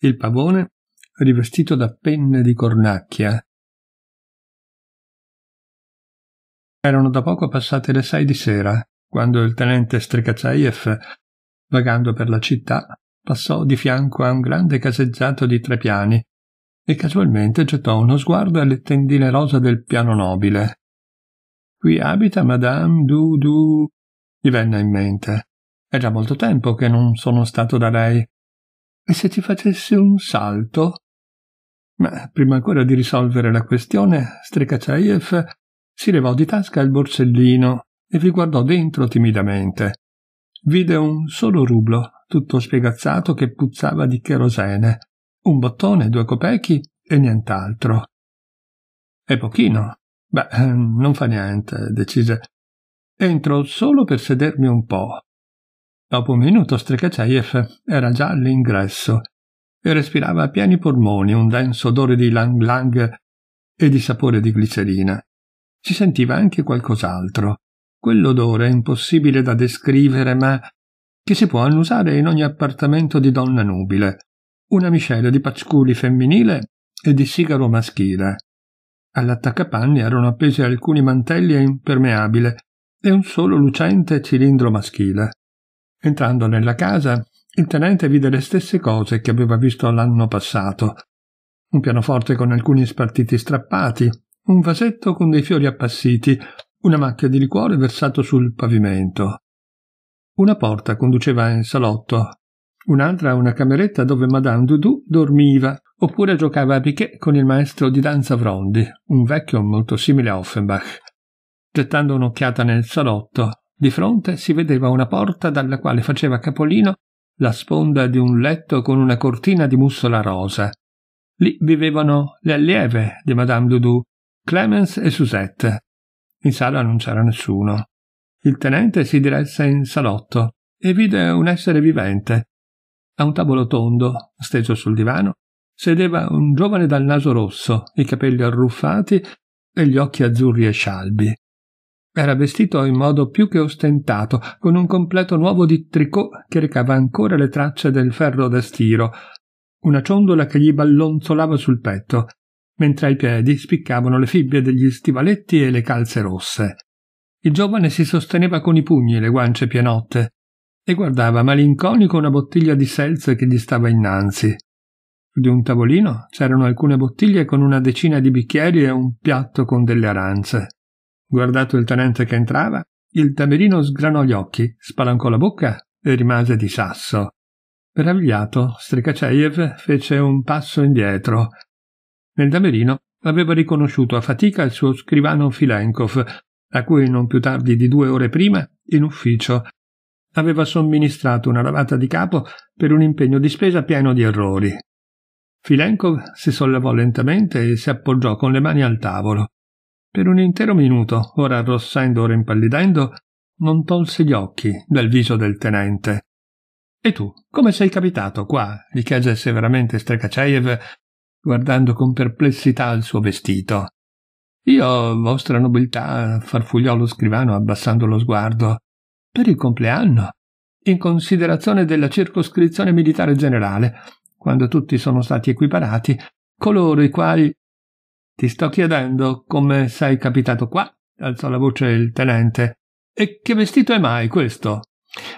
Il pavone, rivestito da penne di cornacchia. Erano da poco passate le sei di sera, quando il tenente Strikatsaiev, vagando per la città, passò di fianco a un grande caseggiato di tre piani e casualmente gettò uno sguardo alle tendine rosa del piano nobile. Qui abita Madame Du Du, gli venne in mente. È già molto tempo che non sono stato da lei. E se ci facessi un salto? Ma prima ancora di risolvere la questione, Strekachayev si levò di tasca il borsellino e vi guardò dentro timidamente. Vide un solo rublo, tutto spiegazzato che puzzava di cherosene, un bottone, due copechi e nient'altro. È pochino. Beh, non fa niente, decise. Entro solo per sedermi un po'. Dopo un minuto Stricaceiev era già all'ingresso e respirava a pieni polmoni un denso odore di lang lang e di sapore di glicerina. Si sentiva anche qualcos'altro, quell'odore impossibile da descrivere ma che si può annusare in ogni appartamento di donna nubile, una miscela di pacculi femminile e di sigaro maschile. All'attaccapanni erano appesi alcuni mantelli a impermeabile e un solo lucente cilindro maschile. Entrando nella casa, il tenente vide le stesse cose che aveva visto l'anno passato. Un pianoforte con alcuni spartiti strappati, un vasetto con dei fiori appassiti, una macchia di liquore versato sul pavimento. Una porta conduceva in salotto, un'altra a una cameretta dove Madame Dudu dormiva oppure giocava a piquet con il maestro di danza Vrondi, un vecchio molto simile a Offenbach. Gettando un'occhiata nel salotto, di fronte si vedeva una porta dalla quale faceva capolino la sponda di un letto con una cortina di mussola rosa. Lì vivevano le allieve di Madame Dudu, Clemens e Suzette. In sala non c'era nessuno. Il tenente si diresse in salotto e vide un essere vivente. A un tavolo tondo, steso sul divano, sedeva un giovane dal naso rosso, i capelli arruffati e gli occhi azzurri e scialbi. Era vestito in modo più che ostentato, con un completo nuovo di tricot che recava ancora le tracce del ferro da stiro, una ciondola che gli ballonzolava sul petto, mentre ai piedi spiccavano le fibbie degli stivaletti e le calze rosse. Il giovane si sosteneva con i pugni le guance pienotte e guardava malinconico una bottiglia di seltz che gli stava innanzi. Su di un tavolino c'erano alcune bottiglie con una decina di bicchieri e un piatto con delle arance. Guardato il tenente che entrava, il tamerino sgranò gli occhi, spalancò la bocca e rimase di sasso. Meravigliato, Stricaceev fece un passo indietro. Nel tamerino aveva riconosciuto a fatica il suo scrivano Filenkov, a cui non più tardi di due ore prima, in ufficio, aveva somministrato una lavata di capo per un impegno di spesa pieno di errori. Filenkov si sollevò lentamente e si appoggiò con le mani al tavolo. Per un intero minuto, ora arrossendo, ora impallidendo, non tolse gli occhi dal viso del tenente. E tu, come sei capitato qua? gli chiese severamente Strekacev, guardando con perplessità il suo vestito. Io, vostra nobiltà, farfugliò lo scrivano abbassando lo sguardo. Per il compleanno, in considerazione della circoscrizione militare generale, quando tutti sono stati equiparati, coloro i quali ti sto chiedendo come sei capitato qua, alzò la voce il tenente. E che vestito è mai questo?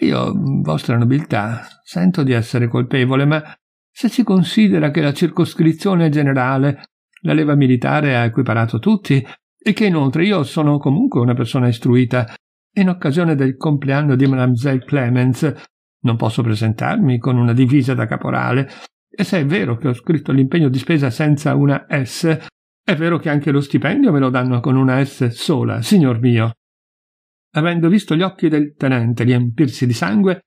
Io, vostra nobiltà, sento di essere colpevole, ma se si considera che la circoscrizione generale, la leva militare ha equiparato tutti, e che inoltre io sono comunque una persona istruita, in occasione del compleanno di Mademoiselle Clemens non posso presentarmi con una divisa da caporale, e se è vero che ho scritto l'impegno di spesa senza una S, è vero che anche lo stipendio me lo danno con una S sola, signor mio. Avendo visto gli occhi del tenente riempirsi di sangue,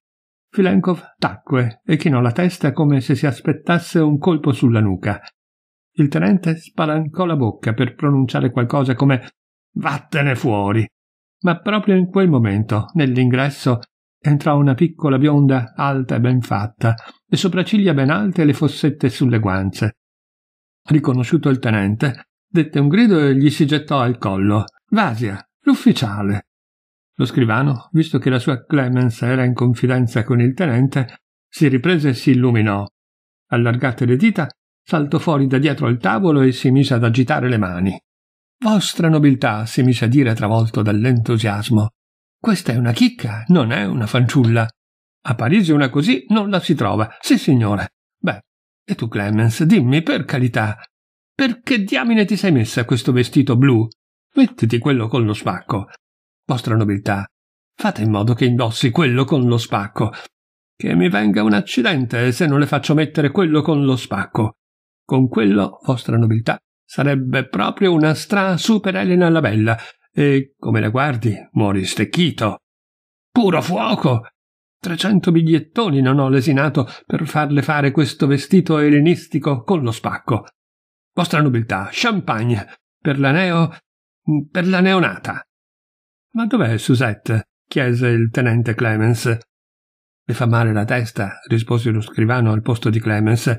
Filenkov tacque e chinò la testa come se si aspettasse un colpo sulla nuca. Il tenente spalancò la bocca per pronunciare qualcosa come Vattene fuori. Ma proprio in quel momento, nell'ingresso, entrò una piccola bionda alta e ben fatta, le sopracciglia ben alte e le fossette sulle guance riconosciuto il tenente, dette un grido e gli si gettò al collo. Vasia, l'ufficiale. Lo scrivano, visto che la sua clemenza era in confidenza con il tenente, si riprese e si illuminò. Allargate le dita, saltò fuori da dietro al tavolo e si mise ad agitare le mani. Vostra nobiltà, si mise a dire travolto dall'entusiasmo. Questa è una chicca, non è una fanciulla. A Parigi una così non la si trova, sì signore. E tu, Clemens, dimmi per carità, perché diamine ti sei messa questo vestito blu? Mettiti quello con lo spacco. Vostra nobiltà, fate in modo che indossi quello con lo spacco. Che mi venga un accidente se non le faccio mettere quello con lo spacco. Con quello, vostra nobiltà, sarebbe proprio una stra super Elena la Bella. E come la guardi, muori stecchito. Puro fuoco! Trecento bigliettoni non ho lesinato per farle fare questo vestito elenistico con lo spacco. Vostra nobiltà, champagne, per la neo... per la neonata. Ma dov'è Suzette? chiese il tenente Clemens. Le fa male la testa, rispose lo scrivano al posto di Clemens.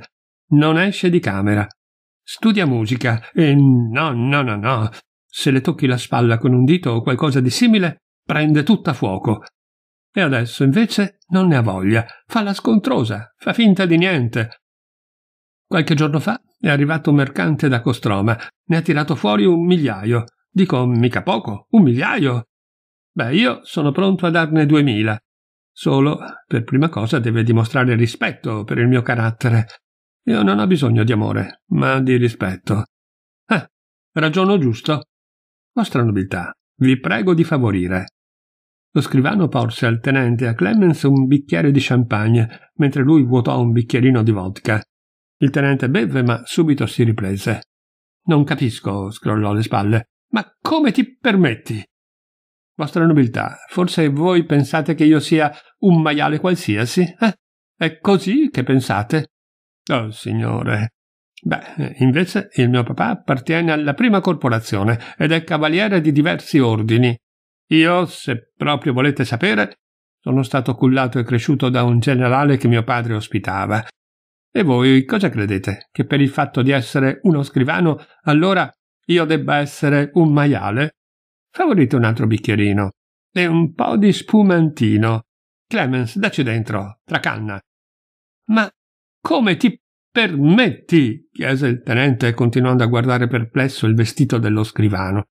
Non esce di camera. Studia musica e no, no, no, no. Se le tocchi la spalla con un dito o qualcosa di simile, prende tutta fuoco. E adesso invece non ne ha voglia, fa la scontrosa, fa finta di niente. Qualche giorno fa è arrivato un mercante da Costroma, ne ha tirato fuori un migliaio. Dico mica poco, un migliaio. Beh, io sono pronto a darne duemila. Solo, per prima cosa, deve dimostrare rispetto per il mio carattere. Io non ho bisogno di amore, ma di rispetto. Ah, ragiono giusto. Vostra nobiltà, vi prego di favorire. Lo scrivano porse al tenente a Clemens un bicchiere di champagne, mentre lui vuotò un bicchierino di vodka. Il tenente bevve, ma subito si riprese. Non capisco, scrollò le spalle. Ma come ti permetti? Vostra nobiltà, forse voi pensate che io sia un maiale qualsiasi? Eh? È così che pensate? Oh, signore. Beh, invece il mio papà appartiene alla prima corporazione ed è cavaliere di diversi ordini. Io, se proprio volete sapere, sono stato cullato e cresciuto da un generale che mio padre ospitava. E voi cosa credete? Che per il fatto di essere uno scrivano, allora io debba essere un maiale? Favorite un altro bicchierino e un po' di spumantino. Clemens, dacci dentro, tracanna. Ma come ti permetti? chiese il tenente, continuando a guardare perplesso il vestito dello scrivano.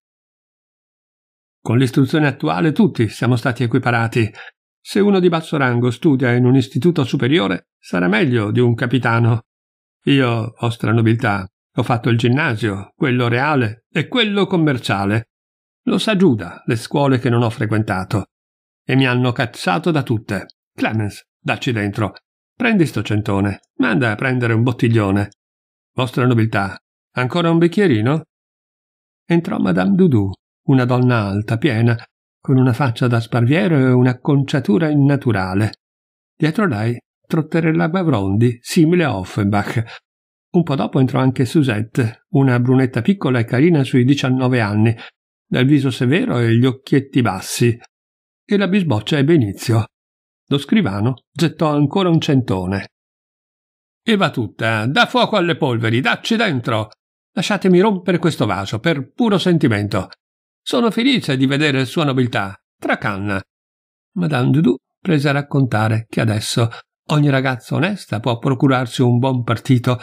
Con l'istruzione attuale tutti siamo stati equiparati. Se uno di basso rango studia in un istituto superiore, sarà meglio di un capitano. Io, vostra nobiltà, ho fatto il ginnasio, quello reale e quello commerciale. Lo sa Giuda, le scuole che non ho frequentato. E mi hanno cacciato da tutte. Clemens, dacci dentro. Prendi sto centone, manda a prendere un bottiglione. Vostra nobiltà, ancora un bicchierino? Entrò Madame Dudu, una donna alta, piena, con una faccia da sparviero e un'acconciatura innaturale. Dietro lei trotterellava Vrondi, simile a Offenbach. Un po' dopo entrò anche Suzette, una brunetta piccola e carina sui diciannove anni, dal viso severo e gli occhietti bassi. E la bisboccia ebbe inizio. Lo scrivano gettò ancora un centone. E va tutta, da fuoco alle polveri, dacci dentro! Lasciatemi rompere questo vaso, per puro sentimento. Sono felice di vedere Sua Nobiltà. Tracanna. Madame Dudu prese a raccontare che adesso ogni ragazza onesta può procurarsi un buon partito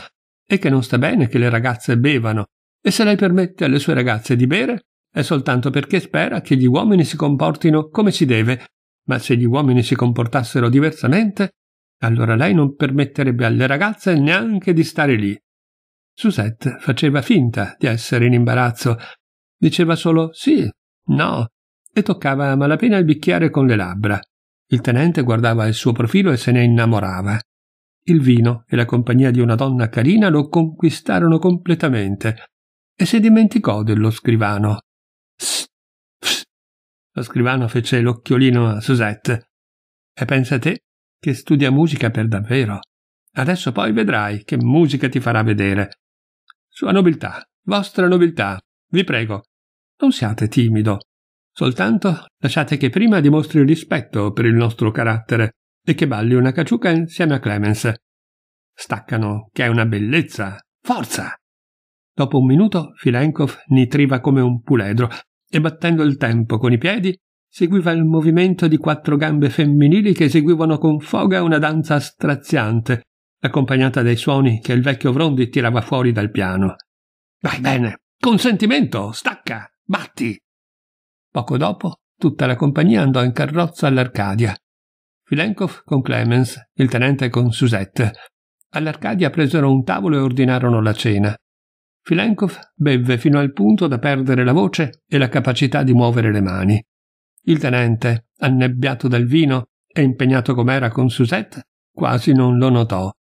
e che non sta bene che le ragazze bevano. E se lei permette alle sue ragazze di bere, è soltanto perché spera che gli uomini si comportino come si deve. Ma se gli uomini si comportassero diversamente, allora lei non permetterebbe alle ragazze neanche di stare lì. Susette faceva finta di essere in imbarazzo Diceva solo sì, no, e toccava a malapena il bicchiere con le labbra. Il tenente guardava il suo profilo e se ne innamorava. Il vino e la compagnia di una donna carina lo conquistarono completamente e si dimenticò dello scrivano. Psst, psst. Lo scrivano fece l'occhiolino a Suzette. E pensa te che studia musica per davvero. Adesso poi vedrai che musica ti farà vedere. Sua nobiltà, vostra nobiltà, vi prego, non siate timido, soltanto lasciate che prima dimostri rispetto per il nostro carattere e che balli una caciuca insieme a Clemens. Staccano, che è una bellezza. Forza! Dopo un minuto Filenkov nitriva come un puledro e battendo il tempo con i piedi seguiva il movimento di quattro gambe femminili che eseguivano con foga una danza straziante, accompagnata dai suoni che il vecchio Vrondi tirava fuori dal piano. Vai bene, consentimento, stacca! Batti! Poco dopo, tutta la compagnia andò in carrozza all'Arcadia. Filenkov con Clemens, il tenente con Suzette. All'Arcadia presero un tavolo e ordinarono la cena. Filenkov bevve fino al punto da perdere la voce e la capacità di muovere le mani. Il tenente, annebbiato dal vino e impegnato com'era con Suzette, quasi non lo notò.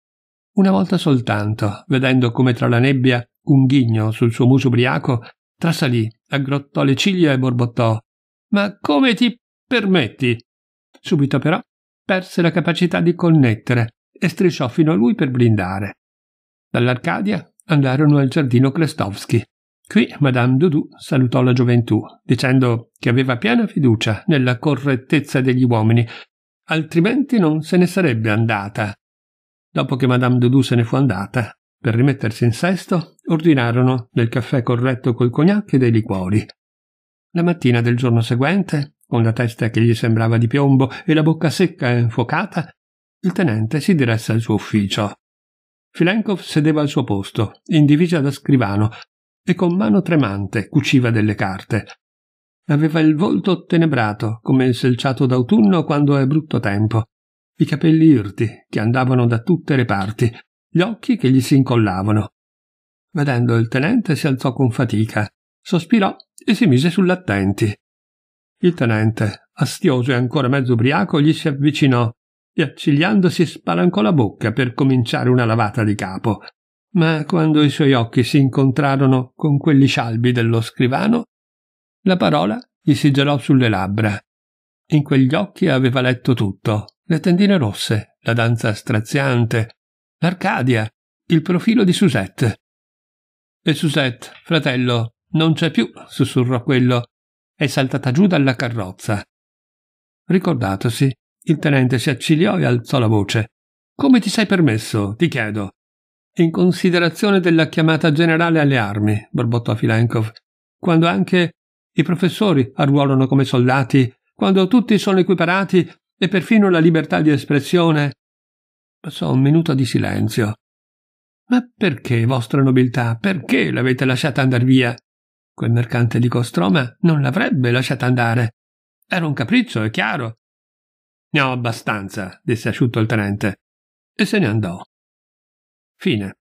Una volta soltanto, vedendo come tra la nebbia un ghigno sul suo muso ubriaco, trasalì aggrottò le ciglia e borbottò. Ma come ti permetti? Subito però perse la capacità di connettere e strisciò fino a lui per blindare. Dall'Arcadia andarono al giardino Klestovsky. Qui Madame Dudu salutò la gioventù, dicendo che aveva piena fiducia nella correttezza degli uomini, altrimenti non se ne sarebbe andata. Dopo che Madame Dudu se ne fu andata, per rimettersi in sesto, ordinarono del caffè corretto col cognac e dei liquori. La mattina del giorno seguente, con la testa che gli sembrava di piombo e la bocca secca e infuocata, il tenente si diresse al suo ufficio. Filenkov sedeva al suo posto, in divisa da scrivano, e con mano tremante cuciva delle carte. Aveva il volto tenebrato, come il selciato d'autunno quando è brutto tempo, i capelli irti che andavano da tutte le parti, gli occhi che gli si incollavano. Vedendo il tenente si alzò con fatica, sospirò e si mise sull'attenti. Il tenente, astioso e ancora mezzo ubriaco, gli si avvicinò e accigliandosi spalancò la bocca per cominciare una lavata di capo. Ma quando i suoi occhi si incontrarono con quelli scialbi dello scrivano, la parola gli si gelò sulle labbra. In quegli occhi aveva letto tutto, le tendine rosse, la danza straziante, L'Arcadia, il profilo di Suzette. E Suzette, fratello, non c'è più, sussurrò quello. È saltata giù dalla carrozza. Ricordatosi, il tenente si accigliò e alzò la voce. Come ti sei permesso, ti chiedo? In considerazione della chiamata generale alle armi, borbottò Filenkov, quando anche i professori arruolano come soldati, quando tutti sono equiparati e perfino la libertà di espressione Passò un minuto di silenzio. Ma perché, vostra nobiltà, perché l'avete lasciata andar via? Quel mercante di Costroma non l'avrebbe lasciata andare. Era un capriccio, è chiaro. Ne ho abbastanza, disse asciutto il tenente, e se ne andò. Fine.